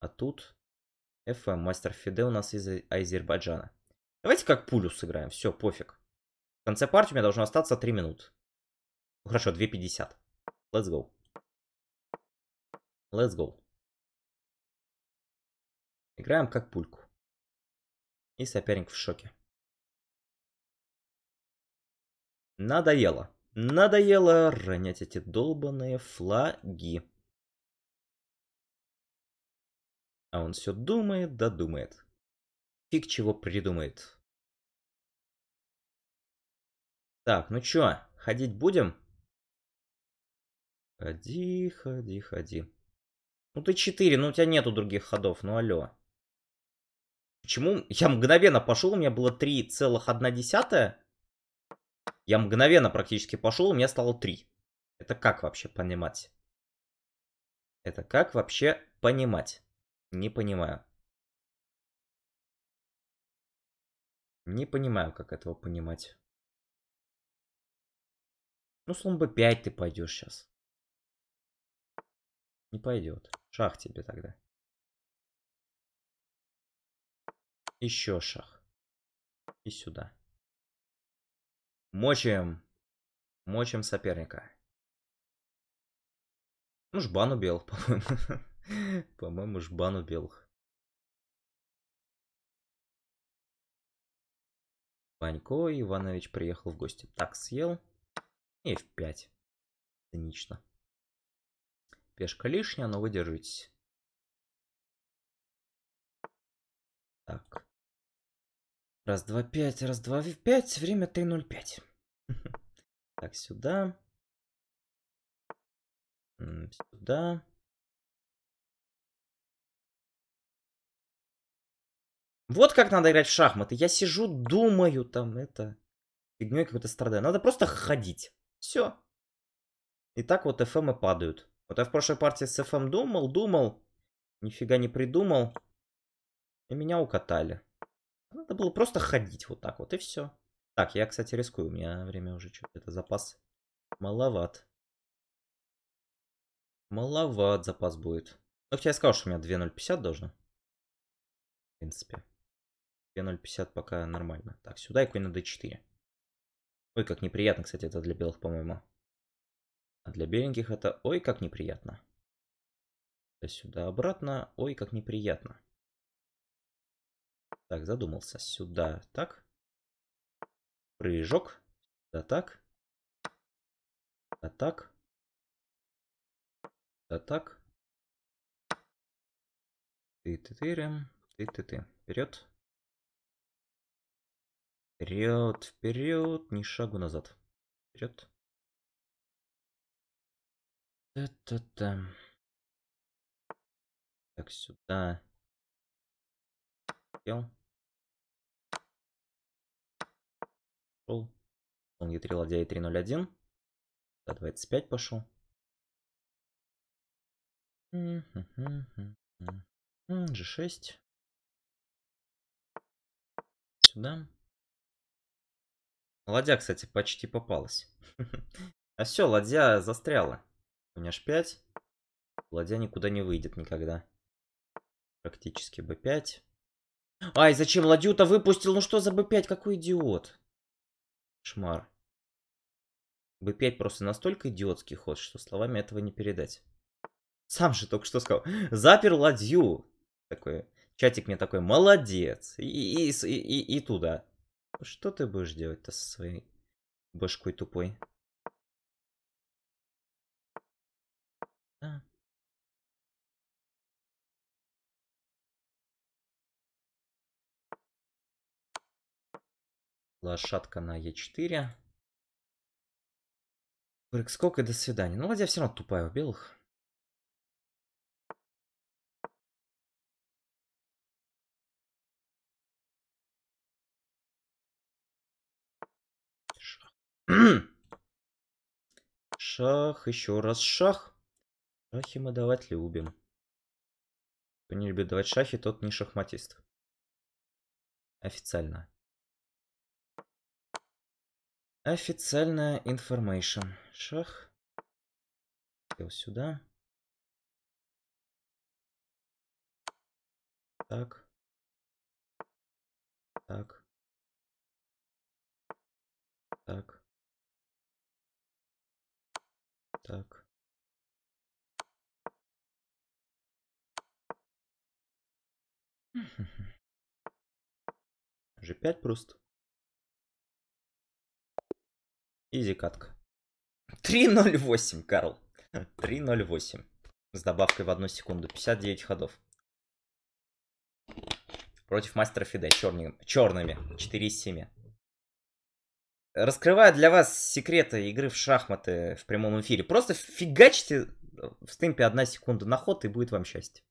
А тут FM, мастер Фиде у нас из а-, Азербайджана. Давайте как пулю сыграем, все, пофиг. В конце партии у меня должно остаться 3 минут. Ну, хорошо, 2.50. Let's go. Let's go. Играем как пульку. И соперник в шоке. Надоело. Надоело ронять эти долбанные флаги. А он все думает, да думает. Фиг чего придумает. Так, ну чё, ходить будем? Ходи, ходи, ходи. Ну ты четыре, ну у тебя нету других ходов, ну алё. Почему? Я мгновенно пошел, у меня было 3,1. Я мгновенно практически пошел, у меня стало 3. Это как вообще понимать? Это как вообще понимать? Не понимаю. Не понимаю, как этого понимать. Ну, слон b5 ты пойдешь сейчас. Не пойдет. Шах тебе тогда. Еще шах. И сюда. Мочим. Мочим соперника. Ну, жбану бел, по-моему. По-моему, жбану белых. Ванько Иванович приехал в гости. Так, съел. И в 5 Цинично. Пешка лишняя, но вы Так. Раз, два, пять, раз, два, пять. Время 3.05. Так, сюда. Сюда. Вот как надо играть в шахматы. Я сижу, думаю, там это... Фигней какой-то страдаю. Надо просто ходить. Все. И так вот FM и падают. Вот я в прошлой партии с FM думал, думал. Нифига не придумал. И меня укатали. Надо было просто ходить вот так вот, и все. Так, я, кстати, рискую. У меня время уже что-то запас. Маловат. Маловат запас будет. Ну, хотя я сказал, что у меня 2.050 должно. В принципе. 0,50 пока нормально. Так, сюда и конь на d4. Ой, как неприятно, кстати, это для белых, по-моему. А для беленьких это ой, как неприятно. Сюда обратно, ой, как неприятно. Так, задумался. Сюда так. Прыжок. Сюда так. Сюда так. Сюда так. Ты-ты-ты-рым. Ты-ты-ты. Вперед. Вперед, вперед, ни шагу назад. Вперед. Та-та-та. Так, сюда. Сел. Пошел. Он Е3 ладья Е301. Да, 25 пошел. G6. Сюда. Ладья, кстати, почти попалась. А все, ладья застряла. У меня ж 5. Ладья никуда не выйдет никогда. Практически б 5 Ай, зачем ладью-то выпустил? Ну что за б 5 Какой идиот. Шмар. Б 5 просто настолько идиотский ход, что словами этого не передать. Сам же только что сказал. Запер ладью. Такой чатик мне такой, молодец. и, и, и, и туда. Что ты будешь делать-то со своей башкой тупой? Да. Лошадка на Е4. Брикскок и до свидания. Ну, ладья все равно тупая у белых. Шах, еще раз шах. Шахи мы давать любим. Кто не любит давать шахи, тот не шахматист. Официально. Официальная информация. Шах. Сел сюда. Так. Так. Так. так. Уже 5 просто. Изи катка. 3.08, Карл. 3.08. С добавкой в одну секунду. 59 ходов. Против мастера Фиде черными. 4 из раскрываю для вас секреты игры в шахматы в прямом эфире. Просто фигачьте в стимпе одна секунда на ход, и будет вам счастье.